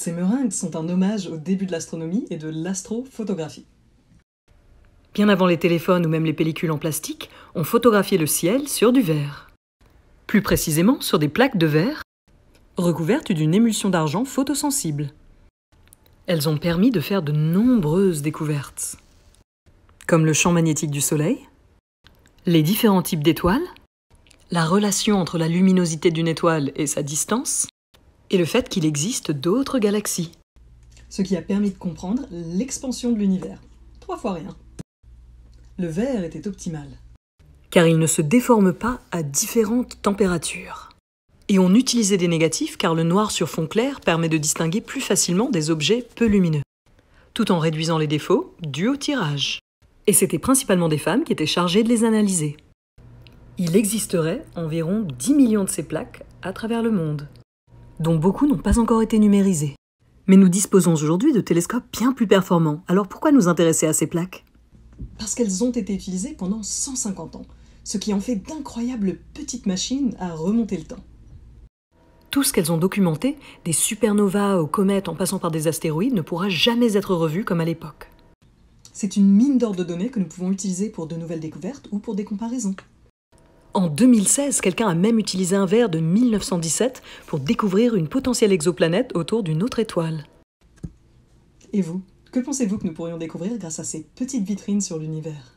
Ces meringues sont un hommage au début de l'astronomie et de l'astrophotographie. Bien avant les téléphones ou même les pellicules en plastique, on photographiait le ciel sur du verre. Plus précisément sur des plaques de verre recouvertes d'une émulsion d'argent photosensible. Elles ont permis de faire de nombreuses découvertes, comme le champ magnétique du Soleil, les différents types d'étoiles, la relation entre la luminosité d'une étoile et sa distance, et le fait qu'il existe d'autres galaxies. Ce qui a permis de comprendre l'expansion de l'univers. Trois fois rien. Le verre était optimal. Car il ne se déforme pas à différentes températures. Et on utilisait des négatifs car le noir sur fond clair permet de distinguer plus facilement des objets peu lumineux. Tout en réduisant les défauts dus au tirage. Et c'était principalement des femmes qui étaient chargées de les analyser. Il existerait environ 10 millions de ces plaques à travers le monde dont beaucoup n'ont pas encore été numérisés. Mais nous disposons aujourd'hui de télescopes bien plus performants, alors pourquoi nous intéresser à ces plaques Parce qu'elles ont été utilisées pendant 150 ans, ce qui en fait d'incroyables petites machines à remonter le temps. Tout ce qu'elles ont documenté, des supernovas aux comètes en passant par des astéroïdes, ne pourra jamais être revu comme à l'époque. C'est une mine d'or de données que nous pouvons utiliser pour de nouvelles découvertes ou pour des comparaisons. En 2016, quelqu'un a même utilisé un verre de 1917 pour découvrir une potentielle exoplanète autour d'une autre étoile. Et vous, que pensez-vous que nous pourrions découvrir grâce à ces petites vitrines sur l'univers